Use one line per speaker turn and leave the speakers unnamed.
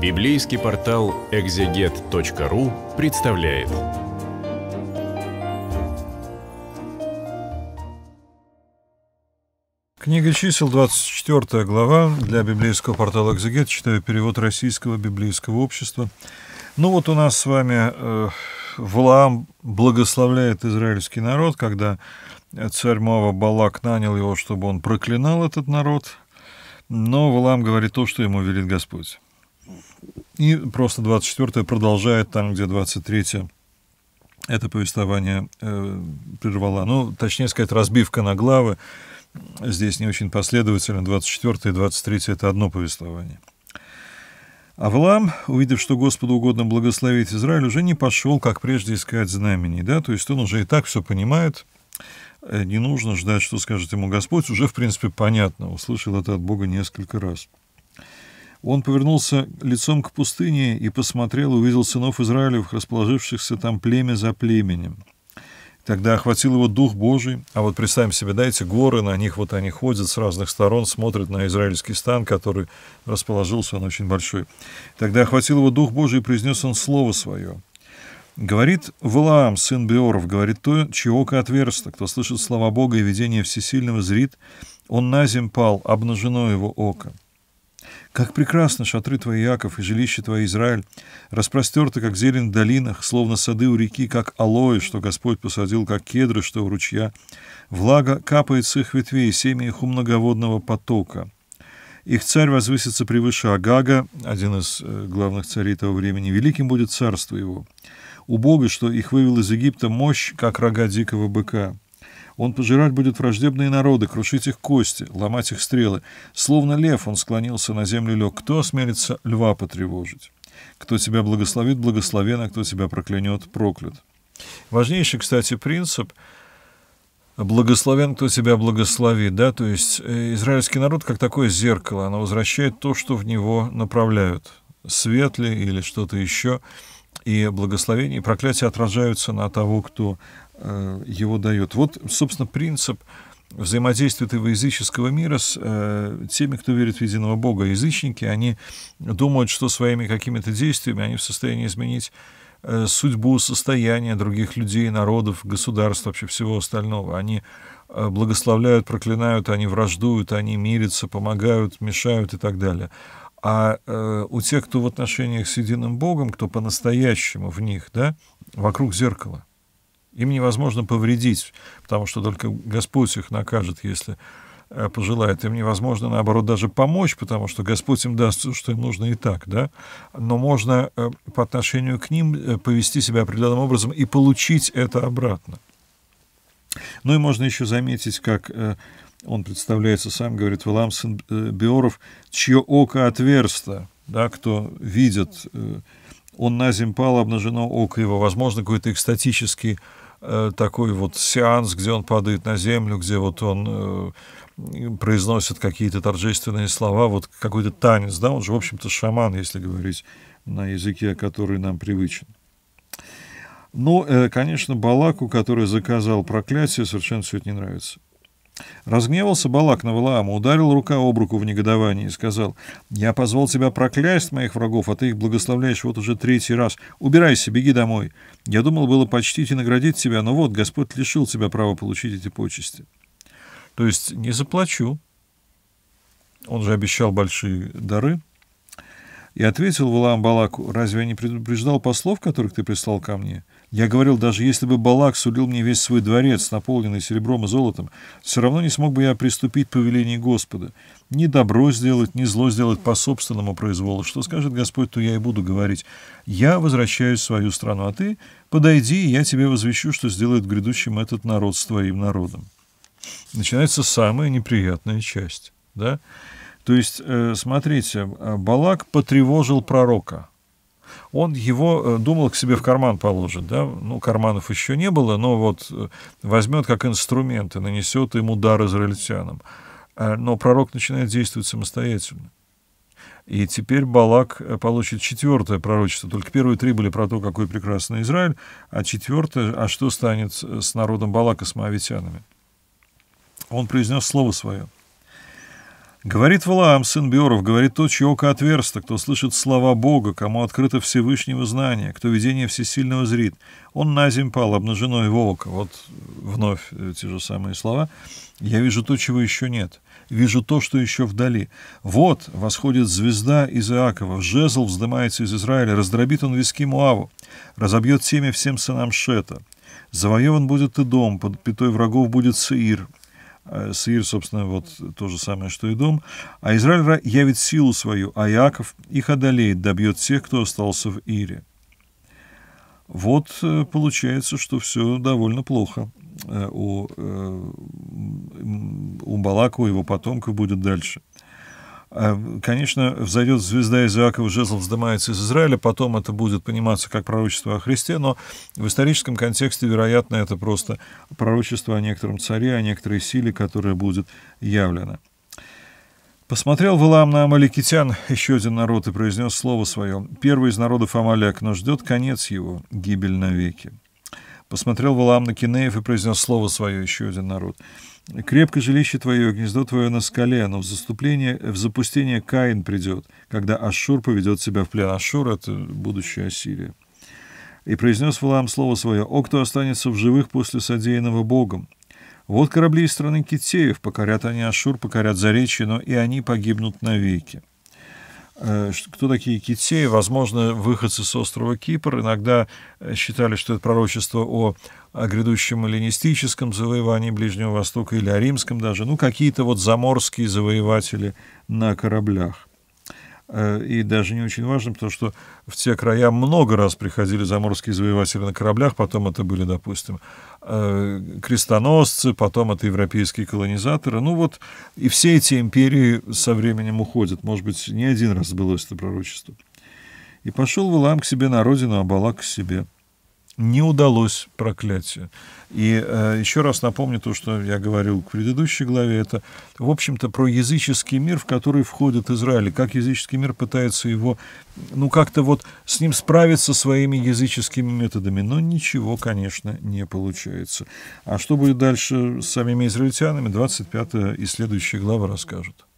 Библейский портал экзегет.ру представляет. Книга чисел, 24 глава для библейского портала «Экзегет». Читаю перевод Российского библейского общества. Ну вот у нас с вами э, Валаам благословляет израильский народ, когда царь Мава Балак нанял его, чтобы он проклинал этот народ. Но Валаам говорит то, что ему велит Господь. И просто 24-е продолжает там, где 23-е это повествование э, прервала. Ну, точнее сказать, разбивка на главы здесь не очень последовательно. 24 и 23 это одно повествование. Авлам, увидев, что Господу угодно благословить Израиль, уже не пошел, как прежде, искать знамений. Да? То есть он уже и так все понимает, э, не нужно ждать, что скажет ему Господь, уже, в принципе, понятно, услышал это от Бога несколько раз. Он повернулся лицом к пустыне и посмотрел, увидел сынов Израилев, расположившихся там племя за племенем. Тогда охватил его Дух Божий, а вот представим себе, дайте горы, на них вот они ходят с разных сторон, смотрят на израильский стан, который расположился, он очень большой. Тогда охватил его Дух Божий, и произнес он слово свое. Говорит Валаам, сын Беоров, говорит то, чье око отверсток, кто слышит слова Бога и видение всесильного зрит, он на земь пал, обнажено его око. Как прекрасно шатры твои, Яков, и жилище твои, Израиль, распростерты, как зелень в долинах, словно сады у реки, как алоэ, что Господь посадил, как кедры, что у ручья. Влага капает с их ветвей, семя их у многоводного потока. Их царь возвысится превыше Агага, один из э, главных царей того времени, великим будет царство его. У Бога, что их вывел из Египта, мощь, как рога дикого быка. Он пожирать будет враждебные народы, крушить их кости, ломать их стрелы. Словно лев он склонился на землю лег. Кто осмелится льва потревожить? Кто тебя благословит, благословен, а кто тебя проклянет, проклят. Важнейший, кстати, принцип «благословен, кто тебя благословит», да, то есть э, израильский народ как такое зеркало, оно возвращает то, что в него направляют, свет ли или что-то еще, и благословения и проклятия отражаются на того, кто Э, его дает. Вот, собственно, принцип взаимодействия этого языческого мира с э, теми, кто верит в единого Бога. Язычники, они думают, что своими какими-то действиями они в состоянии изменить э, судьбу, состояние других людей, народов, государств, вообще всего остального. Они э, благословляют, проклинают, они враждуют, они мирятся, помогают, мешают и так далее. А э, у тех, кто в отношениях с единым Богом, кто по-настоящему в них, да, вокруг зеркала, им невозможно повредить, потому что только Господь их накажет, если э, пожелает. Им невозможно, наоборот, даже помочь, потому что Господь им даст все, что им нужно и так, да? Но можно э, по отношению к ним э, повести себя определенным образом и получить это обратно. Ну и можно еще заметить, как он представляется сам, говорит Валам Беоров, чье око отверсто, да, кто видит, он на земь пал, обнажено око его. Возможно, какой-то экстатический Э, такой вот сеанс, где он падает на землю, где вот он э, произносит какие-то торжественные слова, вот какой-то танец, да, он же, в общем-то, шаман, если говорить на языке, который нам привычен. Ну, э, конечно, Балаку, который заказал проклятие, совершенно все это не нравится. Разгневался Балак на Валаама, ударил рука об руку в негодовании и сказал, «Я позвал тебя проклясть моих врагов, а ты их благословляешь вот уже третий раз. Убирайся, беги домой. Я думал было почтить и наградить тебя, но вот Господь лишил тебя права получить эти почести». То есть не заплачу. Он же обещал большие дары. И ответил Валаам Балаку, «Разве я не предупреждал послов, которых ты прислал ко мне? Я говорил, даже если бы Балак сулил мне весь свой дворец, наполненный серебром и золотом, все равно не смог бы я приступить по велению Господа. Ни добро сделать, ни зло сделать по собственному произволу. Что скажет Господь, то я и буду говорить. Я возвращаюсь в свою страну, а ты подойди, и я тебе возвещу, что сделает грядущим этот народ с твоим народом». Начинается самая неприятная часть, да? То есть, э, смотрите, э, Балак потревожил пророка. Он его э, думал к себе в карман положит, да, ну, карманов еще не было, но вот возьмет как инструмент и нанесет им удар израильтянам. А, но пророк начинает действовать самостоятельно. И теперь Балак получит четвертое пророчество. Только первые три были про то, какой прекрасный Израиль, а четвертое, а что станет с народом Балака, с моавитянами. Он произнес слово свое – Говорит Валаам, сын Беоров, говорит тот, чье око отверсто, кто слышит слова Бога, кому открыто Всевышнего знания, кто видение всесильного зрит. Он на земь пал, обнажено его око. Вот вновь э, те же самые слова. «Я вижу то, чего еще нет. Вижу то, что еще вдали. Вот восходит звезда из Иакова, жезл вздымается из Израиля, раздробит он виски Муаву, разобьет семя всем сынам Шета. Завоеван будет и дом, под пятой врагов будет Сеир, Э, Сир, собственно, вот то же самое, что и дом. А Израиль явит силу свою, а Яков их одолеет, добьет всех, кто остался в Ире. Вот э, получается, что все довольно плохо э, у, у Балака, его потомков будет дальше. А, конечно, взойдет звезда Изаакова, жезл вздымается из Израиля, потом это будет пониматься как пророчество о Христе, но в историческом контексте, вероятно, это просто пророчество о некотором царе, о некоторой силе, которая будет явлена. Посмотрел Валаам на Амаликитян, еще один народ, и произнес слово свое. Первый из народов Амаляк, но ждет конец его, гибель навеки. Посмотрел Валаам на Кинеев и произнес слово свое еще один народ. «Крепко жилище твое, гнездо твое на скале, но в, заступление, в запустение Каин придет, когда Ашур поведет себя в плен». Ашур — это будущее Ассирия. И произнес Валаам слово свое, «О, кто останется в живых после содеянного Богом! Вот корабли из страны Китеев, покорят они Ашур, покорят Заречье, но и они погибнут навеки». Э, кто такие китсеи, возможно, выходцы с острова Кипр. Иногда э, считали, что это пророчество о, о грядущем эллинистическом завоевании Ближнего Востока или о римском даже. Ну, какие-то вот заморские завоеватели на кораблях. Э, и даже не очень важным, потому что в те края много раз приходили заморские завоеватели на кораблях, потом это были, допустим, э, крестоносцы, потом это европейские колонизаторы. Ну вот, и все эти империи со временем уходят. Может быть, не один раз сбылось это пророчество. И пошел Валаам к себе на родину, а Балак к себе не удалось проклятие. И э, еще раз напомню то, что я говорил к предыдущей главе, это, в общем-то, про языческий мир, в который входит Израиль, как языческий мир пытается его, ну, как-то вот с ним справиться своими языческими методами, но ничего, конечно, не получается. А что будет дальше с самими израильтянами, 25 и следующая глава расскажут.